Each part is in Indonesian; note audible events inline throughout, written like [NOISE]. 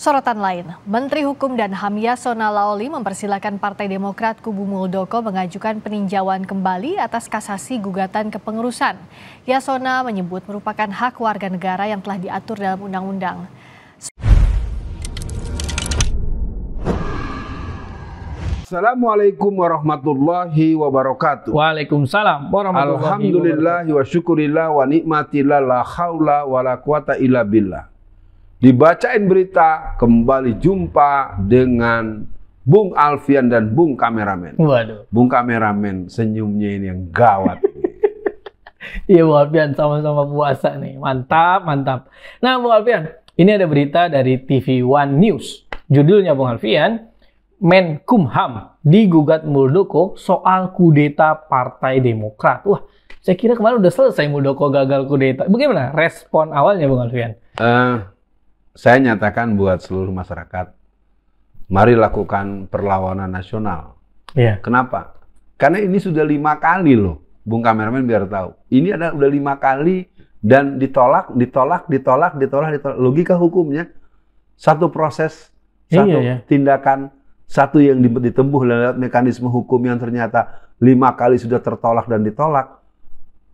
Sorotan lain, Menteri Hukum dan HAM Yasona Laoli mempersilahkan Partai Demokrat Kubu Muldoko mengajukan peninjauan kembali atas kasasi gugatan kepengurusan. Yasona menyebut merupakan hak warga negara yang telah diatur dalam undang-undang. Assalamualaikum warahmatullahi wabarakatuh. Waalaikumsalam warahmatullahi wabarakatuh. Alhamdulillah wa syukurillah wa nikmatillah la haula wa la quwata illa billah dibacain berita, kembali jumpa dengan Bung Alfian dan Bung Kameramen. Waduh. Bung Kameramen senyumnya ini yang gawat. [LAUGHS] Iya Bung Alfian sama-sama puasa nih. Mantap, mantap. Nah Bung Alfian, ini ada berita dari TV One News. Judulnya Bung Alfian, Menkumham digugat Muldoko soal kudeta Partai Demokrat. Wah, saya kira kemarin udah selesai Muldoko gagal kudeta. Bagaimana respon awalnya Bung Alfian? Uh, saya nyatakan buat seluruh masyarakat, mari lakukan perlawanan nasional. Yeah. Kenapa? Karena ini sudah lima kali loh, Bung Kameramen biar tahu. Ini ada udah lima kali dan ditolak, ditolak, ditolak, ditolak, ditolak. Logika hukumnya satu proses, iya, satu yeah, yeah. tindakan, satu yang ditempuh lewat mekanisme hukum yang ternyata lima kali sudah tertolak dan ditolak.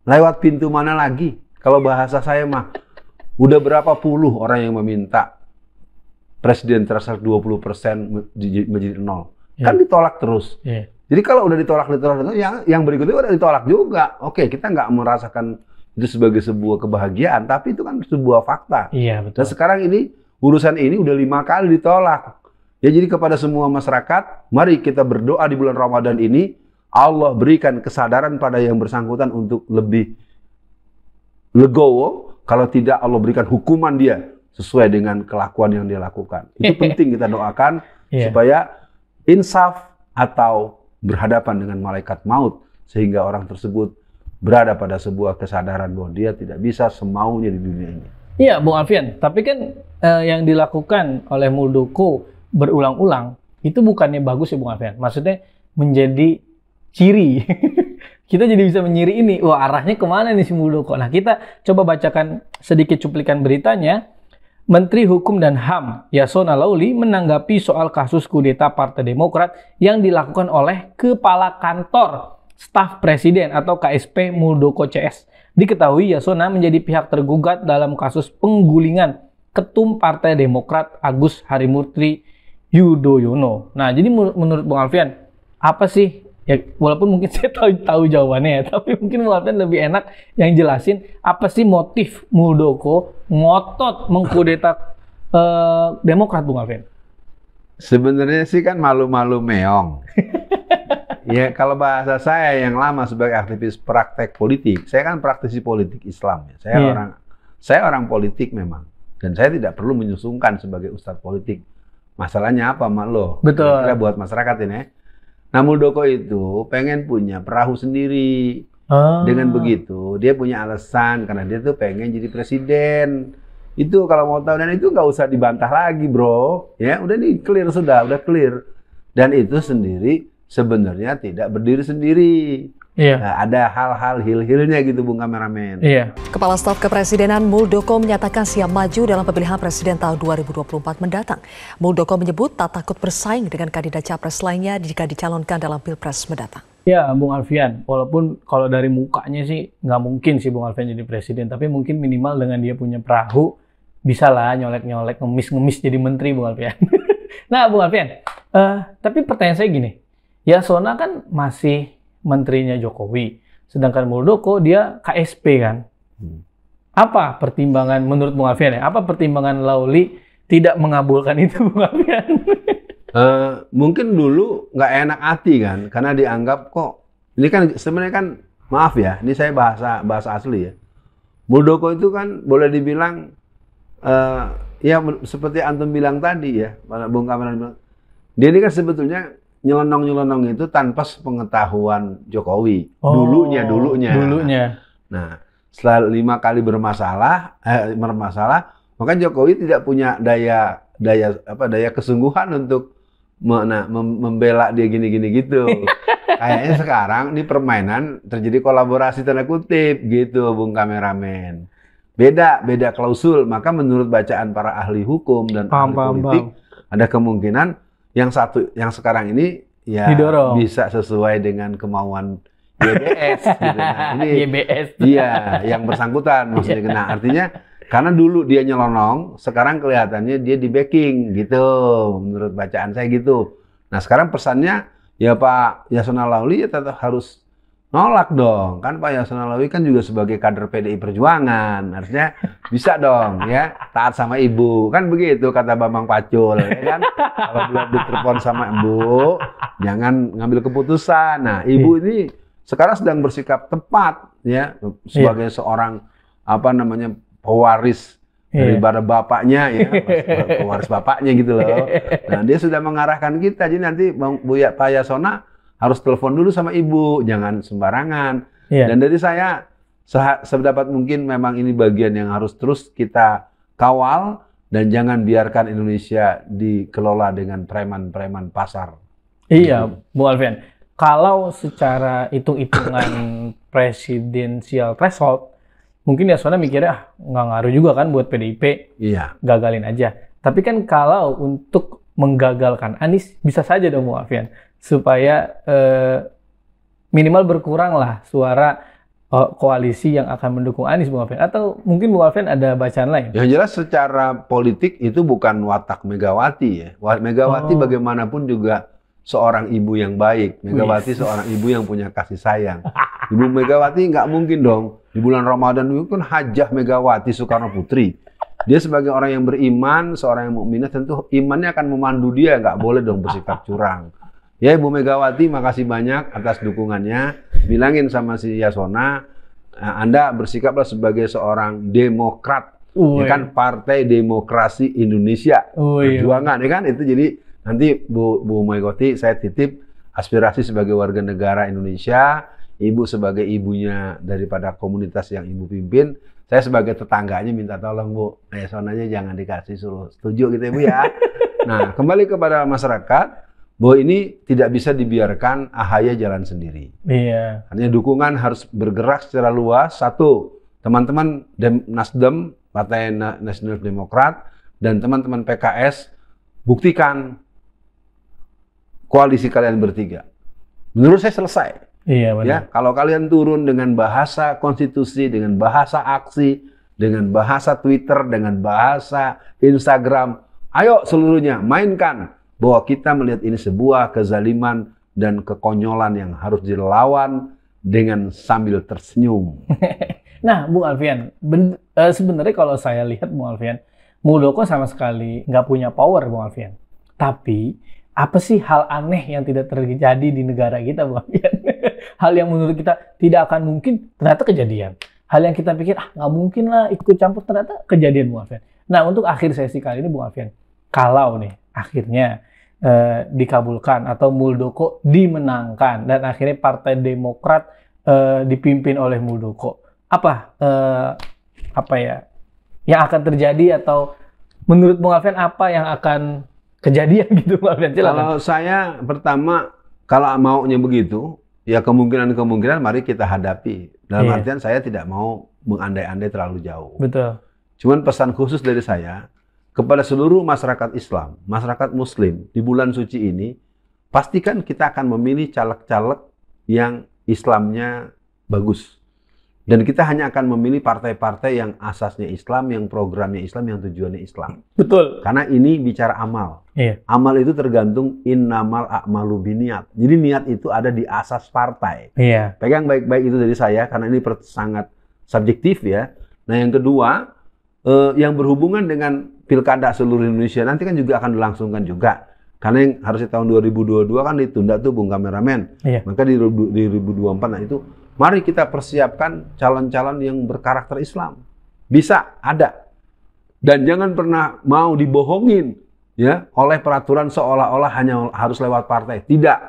Lewat pintu mana lagi? Kalau bahasa saya mah Udah berapa puluh orang yang meminta presiden threshold 20 persen menjadi nol. Ya. Kan ditolak terus. Ya. Jadi kalau udah ditolak, ditolak, ditolak, yang, yang berikutnya udah ditolak juga. Oke, kita nggak merasakan itu sebagai sebuah kebahagiaan, tapi itu kan sebuah fakta. Iya, betul. Dan sekarang ini urusan ini udah lima kali ditolak. Ya jadi kepada semua masyarakat, mari kita berdoa di bulan Ramadan ini, Allah berikan kesadaran pada yang bersangkutan untuk lebih legowo, kalau tidak Allah berikan hukuman dia sesuai dengan kelakuan yang dia lakukan. Itu [LAUGHS] penting kita doakan yeah. supaya insaf atau berhadapan dengan malaikat maut sehingga orang tersebut berada pada sebuah kesadaran bahwa dia tidak bisa semaunya di dunia ini. Iya, Bung Alfian. Tapi kan eh, yang dilakukan oleh Muldoko berulang-ulang itu bukannya bagus ya, Bung Alfian. Maksudnya menjadi ciri [LAUGHS] kita jadi bisa menyiri ini. Wah, arahnya kemana nih si Muldoko? Nah, kita coba bacakan sedikit cuplikan beritanya. Menteri Hukum dan HAM Yasona Lauli menanggapi soal kasus kudeta Partai Demokrat yang dilakukan oleh Kepala Kantor Staf Presiden atau KSP Muldoko CS. Diketahui Yasona menjadi pihak tergugat dalam kasus penggulingan Ketum Partai Demokrat Agus Harimurti Yudhoyono. Nah, jadi menurut Bung Alfian, apa sih ya walaupun mungkin [LAUGHS] saya tahu tahu jawabannya ya, tapi mungkin Mulafdan lebih enak yang jelasin apa sih motif Muldoko ngotot mengkudeta [LAUGHS] eh, Demokrat Bung Alvin? Sebenarnya sih kan malu-malu meong. [LAUGHS] ya kalau bahasa saya yang lama sebagai aktivis praktek politik, saya kan praktisi politik Islam ya. Saya yeah. orang saya orang politik memang dan saya tidak perlu menyusungkan sebagai ustadz politik. Masalahnya apa mak lo? Betul. Kira buat masyarakat ini. Ya? Nah Muldoko itu pengen punya perahu sendiri. Ah. Dengan begitu dia punya alasan karena dia tuh pengen jadi presiden. Itu kalau mau tahu dan itu nggak usah dibantah lagi bro. Ya udah nih clear sudah, udah clear. Dan itu sendiri sebenarnya tidak berdiri sendiri. Iya. Nah, ada hal-hal hil-hilnya gitu Bung kameramen. Iya. Kepala Staf Kepresidenan Muldoko menyatakan siap maju dalam pemilihan presiden tahun 2024 mendatang. Muldoko menyebut tak takut bersaing dengan kandidat capres lainnya jika dicalonkan dalam pilpres mendatang. Ya, Bung Alfian. Walaupun kalau dari mukanya sih nggak mungkin sih Bung Alfian jadi presiden, tapi mungkin minimal dengan dia punya perahu bisa lah nyolek-nyolek, ngemis-ngemis jadi menteri Bung Alfian. [LAUGHS] nah, Bung Alfian, uh, tapi pertanyaan saya gini, Ya Yasona kan masih menterinya Jokowi. Sedangkan Muldoko dia KSP kan. Hmm. Apa pertimbangan menurut Bung Alfian ya? Apa pertimbangan Lauli tidak mengabulkan itu Bung Alfian? uh, [LAUGHS] mungkin dulu nggak enak hati kan karena dianggap kok ini kan sebenarnya kan maaf ya, ini saya bahasa bahasa asli ya. Muldoko itu kan boleh dibilang uh, ya seperti antum bilang tadi ya, Bung Kamran. bilang. Dia ini kan sebetulnya nyelonong-nyelonong itu tanpa pengetahuan Jokowi. Oh, dulunya, dulunya. Dulunya. Nah, setelah lima kali bermasalah, eh, bermasalah, maka Jokowi tidak punya daya daya apa daya kesungguhan untuk mana mem, membela dia gini-gini gitu. [LAUGHS] Kayaknya sekarang di permainan terjadi kolaborasi tanda kutip gitu, Bung kameramen. Beda, beda klausul. Maka menurut bacaan para ahli hukum dan paham, ahli paham, politik, paham. ada kemungkinan yang satu yang sekarang ini ya Didorong. bisa sesuai dengan kemauan YBS [LAUGHS] gitu. Nah, ini YBS. Iya, yang bersangkutan maksudnya. Nah, [LAUGHS] artinya karena dulu dia nyelonong, sekarang kelihatannya dia di backing gitu. Menurut bacaan saya gitu. Nah, sekarang pesannya ya Pak Yasona Lauli ya tetap harus nolak dong kan Pak Yasona Lawi kan juga sebagai kader PDI Perjuangan harusnya bisa dong ya taat sama ibu kan begitu kata Bambang Pacul ya kan kalau belum ditelepon sama ibu jangan ngambil keputusan nah ibu iya. ini sekarang sedang bersikap tepat ya sebagai iya. seorang apa namanya pewaris iya. daripada bapaknya ya pewaris bapaknya gitu loh [LAUGHS] nah dia sudah mengarahkan kita jadi nanti Bang Buya Pak Yasona harus telepon dulu sama ibu, jangan sembarangan. Yeah. Dan dari saya sedapat mungkin memang ini bagian yang harus terus kita kawal dan jangan biarkan Indonesia dikelola dengan preman-preman pasar. Iya, Bu Alfian. Kalau secara hitung-hitungan [LAUGHS] presidensial threshold, mungkin ya soalnya mikirnya ah nggak ngaruh juga kan buat PDIP. Iya. Gagalin aja. Tapi kan kalau untuk menggagalkan Anies bisa saja dong Bu Alfian supaya eh, minimal berkurang lah suara eh, koalisi yang akan mendukung Anies Bung Alvin atau mungkin Bung Alvin ada bacaan lain? Yang jelas secara politik itu bukan watak Megawati ya. Megawati oh. bagaimanapun juga seorang ibu yang baik. Megawati yes. seorang ibu yang punya kasih sayang. [LAUGHS] Ibu Megawati nggak mungkin dong di bulan Ramadan itu kan hajah Megawati Soekarno Putri. Dia sebagai orang yang beriman, seorang yang mukminah tentu imannya akan memandu dia, nggak boleh dong bersikap curang. Ya Ibu Megawati makasih banyak atas dukungannya. Bilangin sama si Yasona, eh, Anda bersikaplah sebagai seorang demokrat. Oh, ya kan Partai Demokrasi Indonesia. Oh, iya. Perjuangan ya kan itu jadi nanti Bu Bu Megawati saya titip aspirasi sebagai warga negara Indonesia, Ibu sebagai ibunya daripada komunitas yang Ibu pimpin, saya sebagai tetangganya minta tolong Bu, nah, Yasonanya jangan dikasih suruh setuju gitu ya Bu ya. [LAUGHS] nah, kembali kepada masyarakat bahwa ini tidak bisa dibiarkan Ahaya jalan sendiri. Iya. Artinya dukungan harus bergerak secara luas. Satu, teman-teman Nasdem, Partai Nasional Demokrat, dan teman-teman PKS buktikan koalisi kalian bertiga. Menurut saya selesai. Iya ya, benar. Ya, kalau kalian turun dengan bahasa konstitusi, dengan bahasa aksi, dengan bahasa Twitter, dengan bahasa Instagram, ayo seluruhnya mainkan bahwa kita melihat ini sebuah kezaliman dan kekonyolan yang harus dilawan dengan sambil tersenyum. [LAUGHS] nah, Bu Alfian, ben, eh, sebenarnya kalau saya lihat Bu Alfian, Muldoko sama sekali nggak punya power Bu Alfian. Tapi apa sih hal aneh yang tidak terjadi di negara kita Bu Alfian? [LAUGHS] hal yang menurut kita tidak akan mungkin ternyata kejadian. Hal yang kita pikir ah nggak mungkin lah ikut campur ternyata kejadian Bu Alfian. Nah, untuk akhir sesi kali ini Bu Alfian, kalau nih akhirnya eh, dikabulkan atau Muldoko dimenangkan dan akhirnya Partai Demokrat eh, dipimpin oleh Muldoko. Apa eh, apa ya yang akan terjadi atau menurut Bung Alvin apa yang akan kejadian [LAUGHS] gitu Bung Alvin? Silahkan. Kalau saya pertama kalau maunya begitu ya kemungkinan-kemungkinan mari kita hadapi. Dalam iya. artian saya tidak mau mengandai-andai terlalu jauh. Betul. Cuman pesan khusus dari saya, kepada seluruh masyarakat Islam, masyarakat Muslim di bulan suci ini, pastikan kita akan memilih caleg-caleg yang Islamnya bagus. Dan kita hanya akan memilih partai-partai yang asasnya Islam, yang programnya Islam, yang tujuannya Islam. Betul. Karena ini bicara amal. Iya. Amal itu tergantung innamal a'malu biniat. Jadi niat itu ada di asas partai. Iya. Pegang baik-baik itu dari saya karena ini sangat subjektif ya. Nah yang kedua, eh, yang berhubungan dengan pilkada seluruh Indonesia nanti kan juga akan dilangsungkan juga. Karena yang harusnya tahun 2022 kan ditunda tuh Bung Kameramen. Iya. Maka di, di 2024 nah itu mari kita persiapkan calon-calon yang berkarakter Islam. Bisa, ada. Dan jangan pernah mau dibohongin ya oleh peraturan seolah-olah hanya harus lewat partai. Tidak.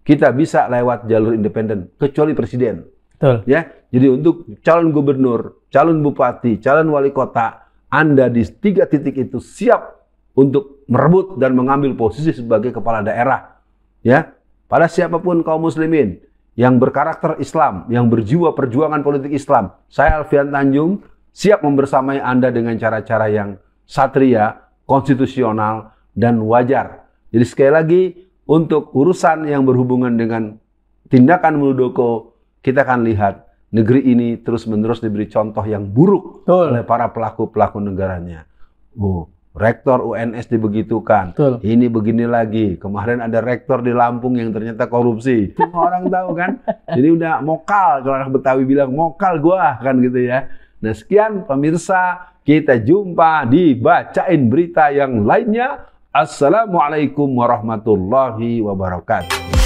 Kita bisa lewat jalur independen kecuali presiden. Betul. Ya. Jadi untuk calon gubernur, calon bupati, calon wali kota, anda di tiga titik itu siap untuk merebut dan mengambil posisi sebagai kepala daerah. Ya, pada siapapun kaum muslimin yang berkarakter Islam, yang berjiwa perjuangan politik Islam. Saya Alfian Tanjung, siap membersamai Anda dengan cara-cara yang satria, konstitusional, dan wajar. Jadi sekali lagi, untuk urusan yang berhubungan dengan tindakan muldoko, kita akan lihat negeri ini terus-menerus diberi contoh yang buruk Betul. oleh para pelaku-pelaku negaranya. Oh, rektor UNS dibegitukan. Betul. Ini begini lagi. Kemarin ada rektor di Lampung yang ternyata korupsi. Orang tahu kan? Jadi udah mokal kalau anak Betawi bilang mokal gua kan gitu ya. Nah, sekian pemirsa, kita jumpa di bacain berita yang lainnya. Assalamualaikum warahmatullahi wabarakatuh.